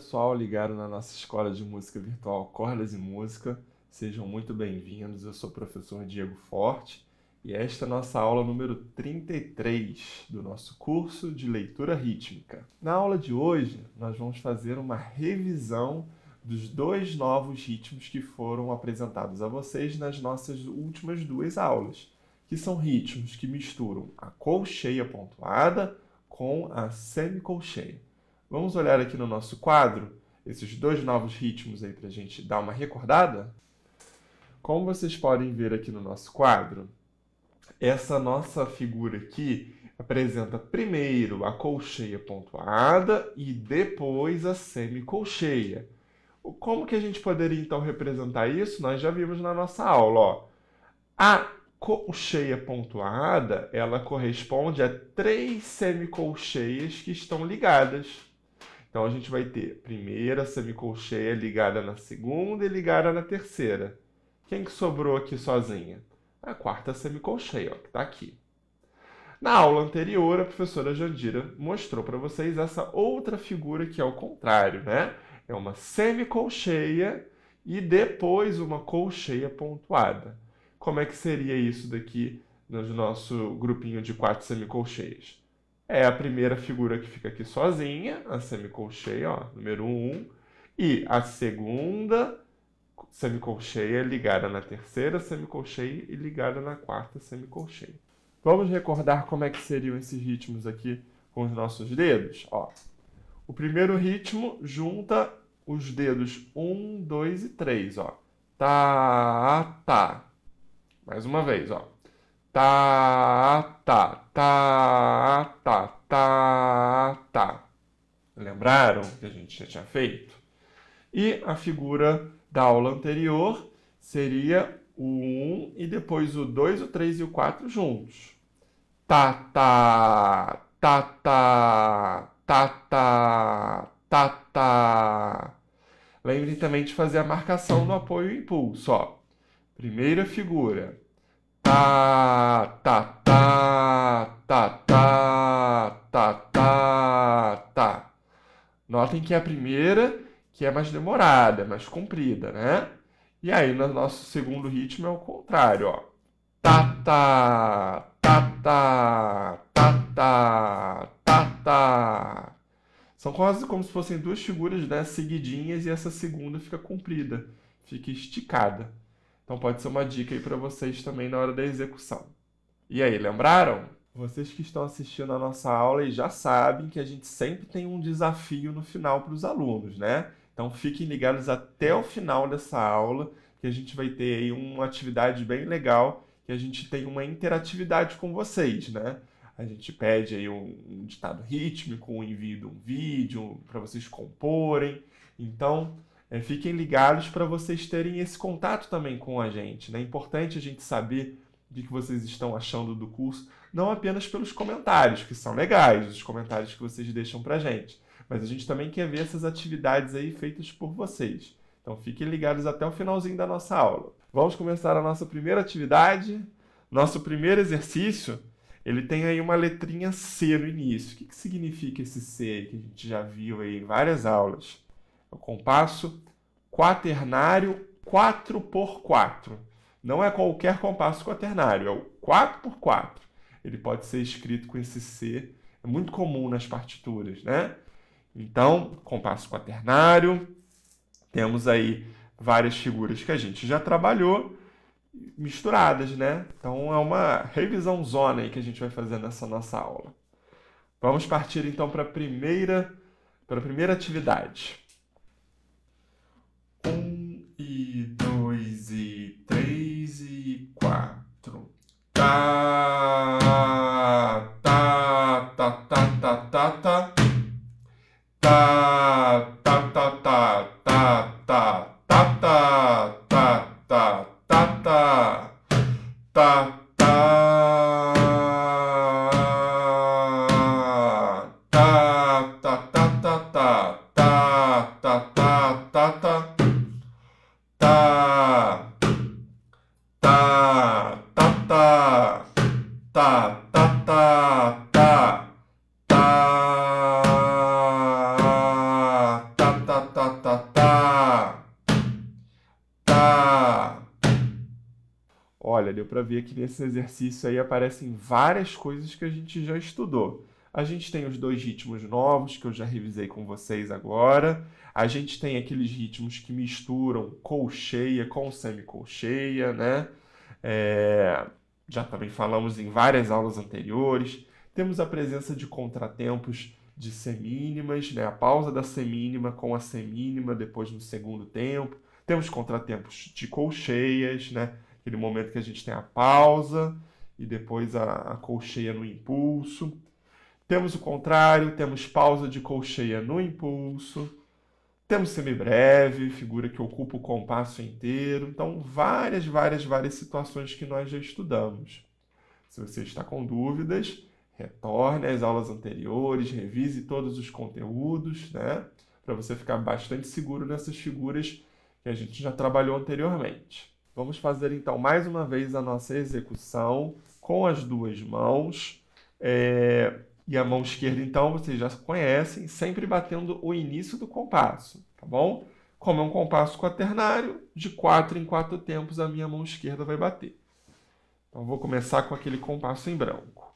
pessoal ligaram na nossa escola de música virtual Cordas e Música. Sejam muito bem-vindos. Eu sou o professor Diego Forte e esta é a nossa aula número 33 do nosso curso de leitura rítmica. Na aula de hoje, nós vamos fazer uma revisão dos dois novos ritmos que foram apresentados a vocês nas nossas últimas duas aulas, que são ritmos que misturam a colcheia pontuada com a semicolcheia. Vamos olhar aqui no nosso quadro esses dois novos ritmos aí para a gente dar uma recordada? Como vocês podem ver aqui no nosso quadro, essa nossa figura aqui apresenta primeiro a colcheia pontuada e depois a semicolcheia. Como que a gente poderia então representar isso? Nós já vimos na nossa aula. Ó. A colcheia pontuada ela corresponde a três semicolcheias que estão ligadas. Então a gente vai ter primeira semicolcheia ligada na segunda e ligada na terceira. Quem que sobrou aqui sozinha? A quarta semicolcheia, ó, que está aqui. Na aula anterior, a professora Jandira mostrou para vocês essa outra figura que é o contrário, né? É uma semicolcheia e depois uma colcheia pontuada. Como é que seria isso daqui no nosso grupinho de quatro semicolcheias? é a primeira figura que fica aqui sozinha, a semicolcheia, ó, número 1, um, e a segunda semicolcheia é ligada na terceira semicolcheia e ligada na quarta semicolcheia. Vamos recordar como é que seriam esses ritmos aqui com os nossos dedos? Ó, o primeiro ritmo junta os dedos 1, 2 e 3, ó. Tá, tá. Mais uma vez, ó tá, tá, tá, tá, tá, tá. Lembraram que a gente já tinha feito? E a figura da aula anterior seria o 1 e depois o 2, o 3 e o 4 juntos. ta tá, ta tá, ta tá, ta ta ta ta tá. Lembrem também de fazer a marcação no apoio e impulso. Ó. Primeira figura, tá, tá, tá, tá, tá, tá, tá, tá. Notem que a primeira, que é mais demorada, mais comprida, né? E aí no nosso segundo ritmo é o contrário, ó. Tá, tá, tá, tá, tá, tá, tá, São quase como se fossem duas figuras né, seguidinhas e essa segunda fica comprida, fica esticada. Então pode ser uma dica aí para vocês também na hora da execução. E aí, lembraram? Vocês que estão assistindo a nossa aula e já sabem que a gente sempre tem um desafio no final para os alunos, né? Então fiquem ligados até o final dessa aula, que a gente vai ter aí uma atividade bem legal, que a gente tem uma interatividade com vocês, né? A gente pede aí um, ditado rítmico, um envio de um vídeo para vocês comporem. Então, é, fiquem ligados para vocês terem esse contato também com a gente. Né? É importante a gente saber o que vocês estão achando do curso, não apenas pelos comentários, que são legais, os comentários que vocês deixam para a gente, mas a gente também quer ver essas atividades aí feitas por vocês. Então fiquem ligados até o finalzinho da nossa aula. Vamos começar a nossa primeira atividade. Nosso primeiro exercício, ele tem aí uma letrinha C no início. O que, que significa esse C que a gente já viu aí em várias aulas? o compasso quaternário 4x4. Não é qualquer compasso quaternário, é o 4x4. Ele pode ser escrito com esse C, é muito comum nas partituras, né? Então, compasso quaternário, temos aí várias figuras que a gente já trabalhou misturadas, né? Então é uma revisão zona aí que a gente vai fazer nessa nossa aula. Vamos partir então para a primeira, para a primeira atividade. ta ta ta ta ta ta ta ta ta ta ta ta ta Olha, deu para ver que nesse exercício aí aparecem várias coisas que a gente já estudou. A gente tem os dois ritmos novos que eu já revisei com vocês agora. A gente tem aqueles ritmos que misturam colcheia com semicolcheia, né? é, já também falamos em várias aulas anteriores. Temos a presença de contratempos de semínimas, né? a pausa da semínima com a semínima depois no segundo tempo. Temos contratempos de colcheias, né? aquele momento que a gente tem a pausa e depois a, a colcheia no impulso. Temos o contrário, temos pausa de colcheia no impulso. Temos semibreve, figura que ocupa o compasso inteiro. Então, várias, várias, várias situações que nós já estudamos. Se você está com dúvidas, retorne às aulas anteriores, revise todos os conteúdos, né? Para você ficar bastante seguro nessas figuras que a gente já trabalhou anteriormente. Vamos fazer então mais uma vez a nossa execução com as duas mãos. É e a mão esquerda, então, vocês já conhecem, sempre batendo o início do compasso, tá bom? Como é um compasso quaternário, de quatro em quatro tempos a minha mão esquerda vai bater. Então, vou começar com aquele compasso em branco.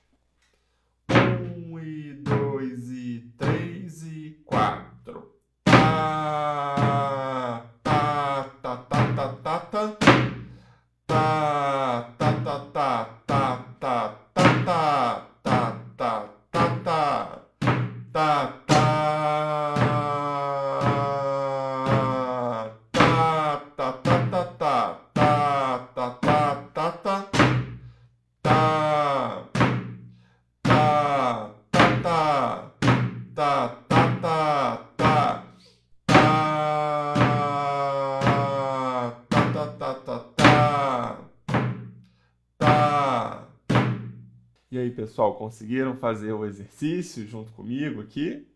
conseguiram fazer o exercício junto comigo aqui.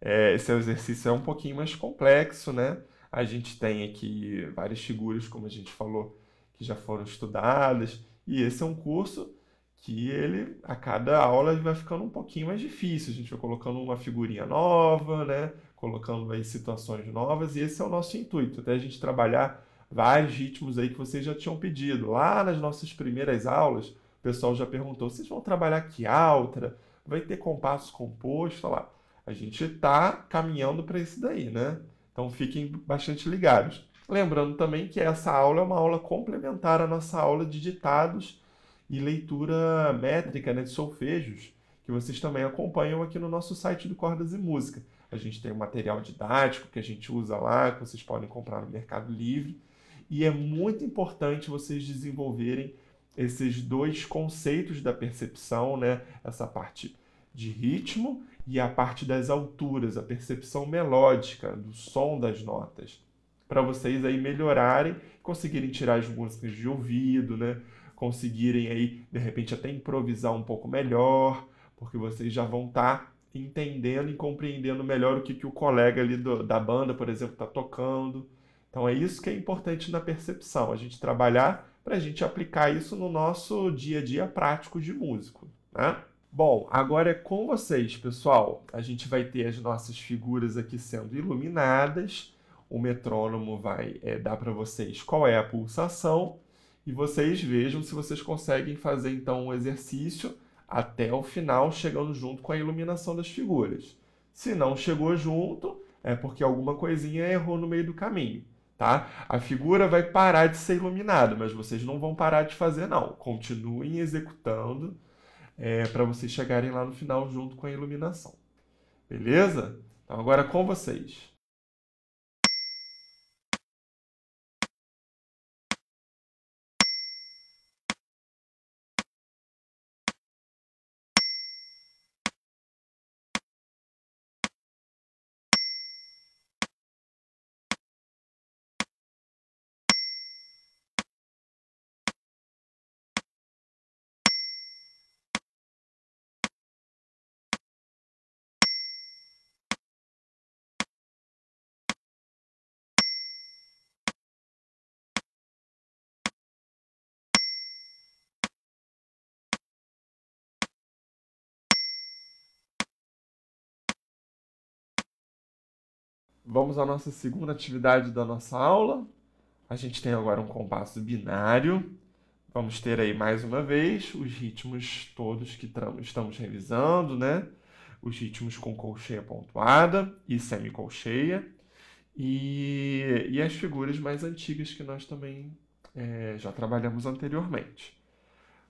É, esse exercício é um pouquinho mais complexo, né? A gente tem aqui várias figuras, como a gente falou, que já foram estudadas, e esse é um curso que ele, a cada aula, vai ficando um pouquinho mais difícil. A gente vai colocando uma figurinha nova, né? Colocando aí situações novas, e esse é o nosso intuito, até a gente trabalhar vários ritmos aí que vocês já tinham pedido. Lá nas nossas primeiras aulas, pessoal já perguntou: vocês vão trabalhar que altra? Vai ter compasso composto? Olha lá. A gente está caminhando para isso daí, né? Então fiquem bastante ligados. Lembrando também que essa aula é uma aula complementar à nossa aula de ditados e leitura métrica, né, de solfejos, que vocês também acompanham aqui no nosso site do Cordas e Música. A gente tem um material didático que a gente usa lá, que vocês podem comprar no Mercado Livre. E é muito importante vocês desenvolverem esses dois conceitos da percepção, né? Essa parte de ritmo e a parte das alturas, a percepção melódica do som das notas, para vocês aí melhorarem, conseguirem tirar as músicas de ouvido, né? Conseguirem aí de repente até improvisar um pouco melhor, porque vocês já vão estar tá entendendo e compreendendo melhor o que, que o colega ali do, da banda, por exemplo, está tocando. Então é isso que é importante na percepção, a gente trabalhar para a gente aplicar isso no nosso dia a dia prático de músico, né? Bom, agora é com vocês, pessoal. A gente vai ter as nossas figuras aqui sendo iluminadas. O metrônomo vai é, dar para vocês qual é a pulsação e vocês vejam se vocês conseguem fazer então um exercício até o final, chegando junto com a iluminação das figuras. Se não chegou junto, é porque alguma coisinha errou no meio do caminho tá? A figura vai parar de ser iluminada, mas vocês não vão parar de fazer, não. Continuem executando é, para vocês chegarem lá no final junto com a iluminação. Beleza? Então, agora com vocês. Vamos à nossa segunda atividade da nossa aula. A gente tem agora um compasso binário. Vamos ter aí mais uma vez os ritmos todos que estamos revisando, né? Os ritmos com colcheia pontuada e semicolcheia. E, e as figuras mais antigas que nós também é, já trabalhamos anteriormente.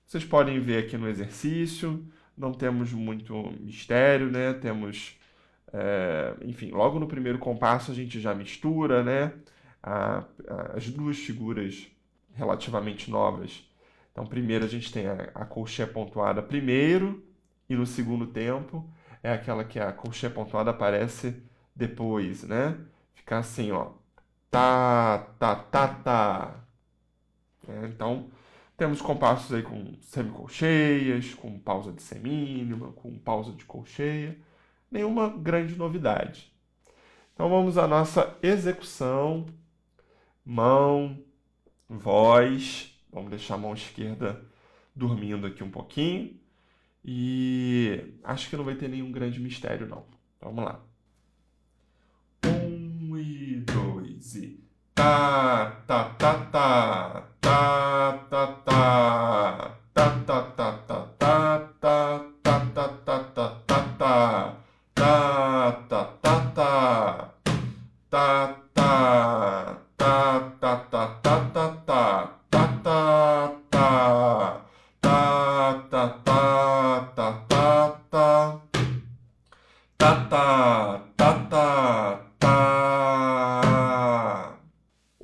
Vocês podem ver aqui no exercício, não temos muito mistério, né? Temos é, enfim, logo no primeiro compasso a gente já mistura né, a, a, as duas figuras relativamente novas. Então, primeiro a gente tem a, a colcheia pontuada primeiro, e no segundo tempo é aquela que a colcheia pontuada aparece depois, né? Ficar assim, ó. Tá, tá, tá, tá. É, então, temos compassos aí com semicolcheias, com pausa de semínima, com pausa de colcheia nenhuma grande novidade. Então vamos à nossa execução. Mão, voz. Vamos deixar a mão esquerda dormindo aqui um pouquinho. E acho que não vai ter nenhum grande mistério, não. vamos lá. Um e dois e. Tá, tá, tá, tá. Tá, tá, tá. Tá, tá, tá, tá, tá, tá.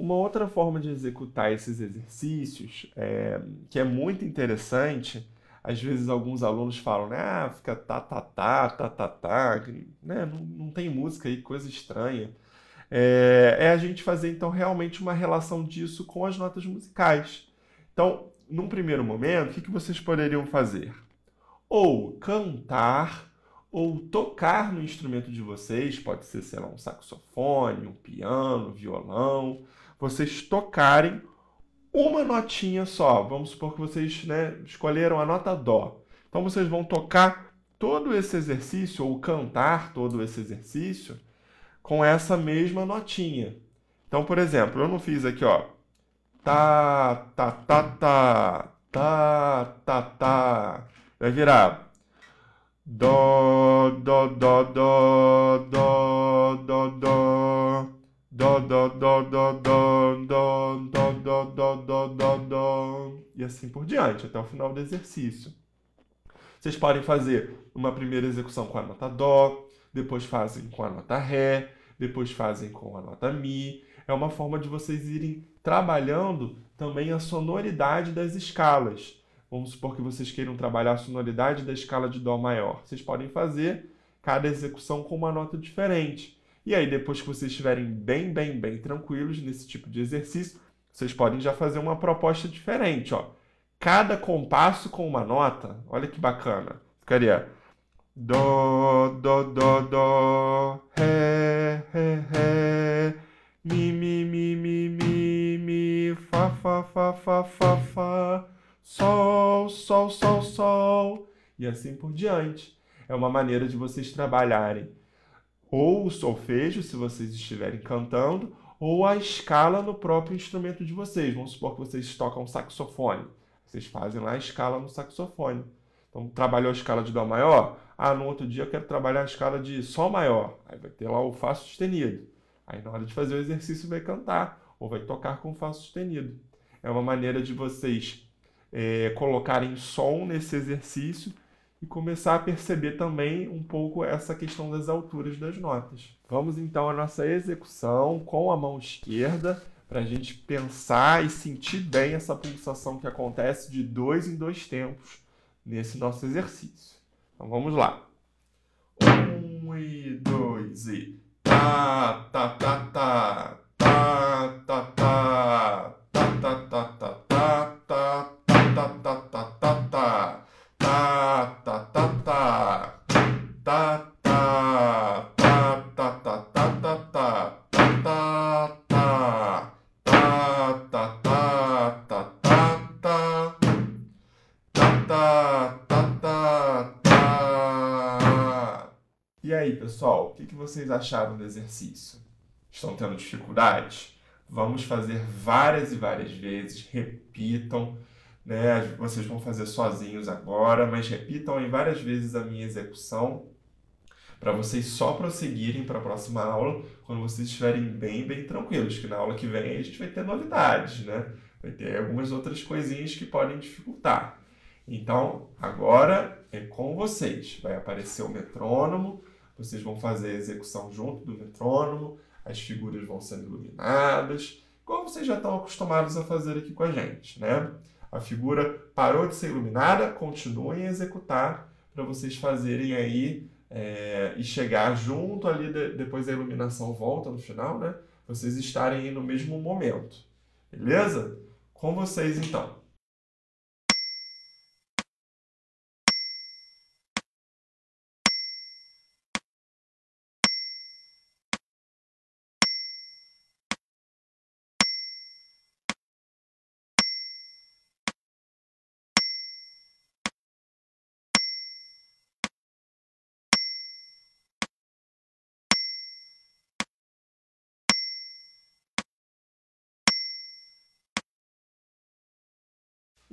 Uma outra forma de executar esses exercícios, é, que é muito interessante, às vezes alguns alunos falam, né, ah, fica tá, tá, tá, tá, tá, tá, né, não, não tem música aí, coisa estranha. É, é a gente fazer, então, realmente uma relação disso com as notas musicais. Então, num primeiro momento, o que, que vocês poderiam fazer? Ou cantar ou tocar no instrumento de vocês, pode ser, sei lá, um saxofone, um piano, violão, vocês tocarem uma notinha só. Vamos supor que vocês né, escolheram a nota Dó. Então vocês vão tocar todo esse exercício, ou cantar todo esse exercício, com essa mesma notinha. Então, por exemplo, eu não fiz aqui, ó. Tá, tá, tá, tá, tá, tá, tá. Vai virar. Dó, dó, dó, dó, dó, dó, dó. Dó, dó, dó, dó, dó, dó, dó, dó, dó, dó, dó, dó. E assim por diante, até o final do exercício. Vocês podem fazer uma primeira execução com a nota Dó, depois fazem com a nota Ré, depois fazem com a nota Mi. É uma forma de vocês irem trabalhando também a sonoridade das escalas. Vamos supor que vocês queiram trabalhar a sonoridade da escala de Dó maior. Vocês podem fazer cada execução com uma nota diferente. E aí, depois que vocês estiverem bem, bem, bem tranquilos nesse tipo de exercício, vocês podem já fazer uma proposta diferente, ó. Cada compasso com uma nota, olha que bacana. Ficaria dó, dó, dó, dó, ré, ré, ré, mi, mi, mi, mi, mi, mi, fá, fá, fá, fá, fá, fá, sol, sol, sol, sol, e assim por diante. É uma maneira de vocês trabalharem ou o solfejo, se vocês estiverem cantando, ou a escala no próprio instrumento de vocês. Vamos supor que vocês tocam saxofone. Vocês fazem lá a escala no saxofone. Então, trabalhou a escala de Dó maior? Ah, no outro dia eu quero trabalhar a escala de Sol maior. Aí vai ter lá o Fá sustenido. Aí, na hora de fazer o exercício, vai cantar ou vai tocar com Fá sustenido. É uma maneira de vocês é, colocarem som nesse exercício e começar a perceber também um pouco essa questão das alturas das notas. Vamos então à nossa execução com a mão esquerda para a gente pensar e sentir bem essa pulsação que acontece de dois em dois tempos nesse nosso exercício. Então vamos lá. Um e dois e ta tá, ta tá, ta tá, ta ta ta ta ta ta ta ta ta ta ta ta ta ta ta ta ta ta ta ta ta ta ta ta. E aí, pessoal, o que vocês acharam do exercício? Estão tendo dificuldades? Vamos fazer várias e várias vezes, repitam. Né? Vocês vão fazer sozinhos agora, mas repitam em várias vezes a minha execução para vocês só prosseguirem para a próxima aula quando vocês estiverem bem, bem tranquilos, que na aula que vem a gente vai ter novidades, né? Vai ter algumas outras coisinhas que podem dificultar. Então, agora é com vocês. Vai aparecer o metrônomo, vocês vão fazer a execução junto do metrônomo, as figuras vão sendo iluminadas, como vocês já estão acostumados a fazer aqui com a gente, né? A figura parou de ser iluminada, continuem a executar para vocês fazerem aí é, e chegar junto ali, de, depois a iluminação volta no final, né? Vocês estarem no mesmo momento. Beleza? Com vocês então.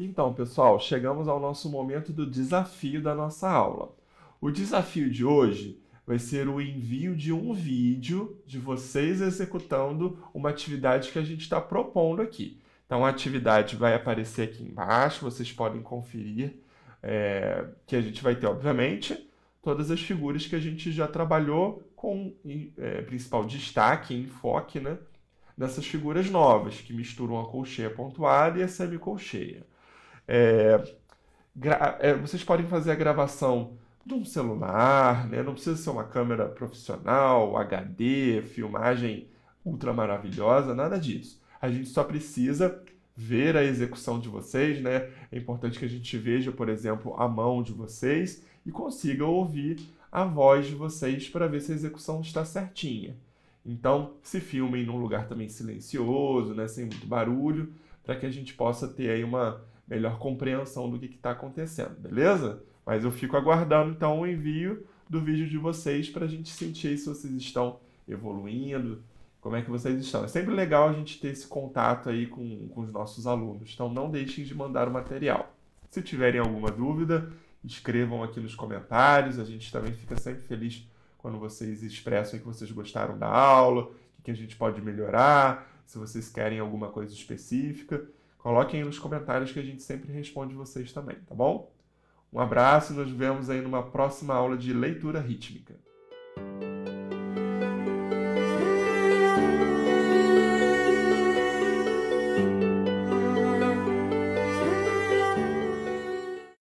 Então, pessoal, chegamos ao nosso momento do desafio da nossa aula. O desafio de hoje vai ser o envio de um vídeo de vocês executando uma atividade que a gente está propondo aqui. Então, a atividade vai aparecer aqui embaixo, vocês podem conferir, é, que a gente vai ter, obviamente, todas as figuras que a gente já trabalhou com é, principal destaque, enfoque, né? Dessas figuras novas, que misturam a colcheia pontuada e a semicolcheia. É, é, vocês podem fazer a gravação de um celular, né? não precisa ser uma câmera profissional, HD, filmagem ultra maravilhosa, nada disso. A gente só precisa ver a execução de vocês, né? É importante que a gente veja, por exemplo, a mão de vocês e consiga ouvir a voz de vocês para ver se a execução está certinha. Então, se filmem num lugar também silencioso, né, sem muito barulho, para que a gente possa ter aí uma melhor compreensão do que está acontecendo, beleza? Mas eu fico aguardando então o envio do vídeo de vocês para a gente sentir se vocês estão evoluindo, como é que vocês estão. É sempre legal a gente ter esse contato aí com, com os nossos alunos, então não deixem de mandar o material. Se tiverem alguma dúvida, escrevam aqui nos comentários, a gente também fica sempre feliz quando vocês expressam que vocês gostaram da aula, o que a gente pode melhorar, se vocês querem alguma coisa específica. Coloquem aí nos comentários que a gente sempre responde vocês também, tá bom? Um abraço e nos vemos aí numa próxima aula de leitura rítmica.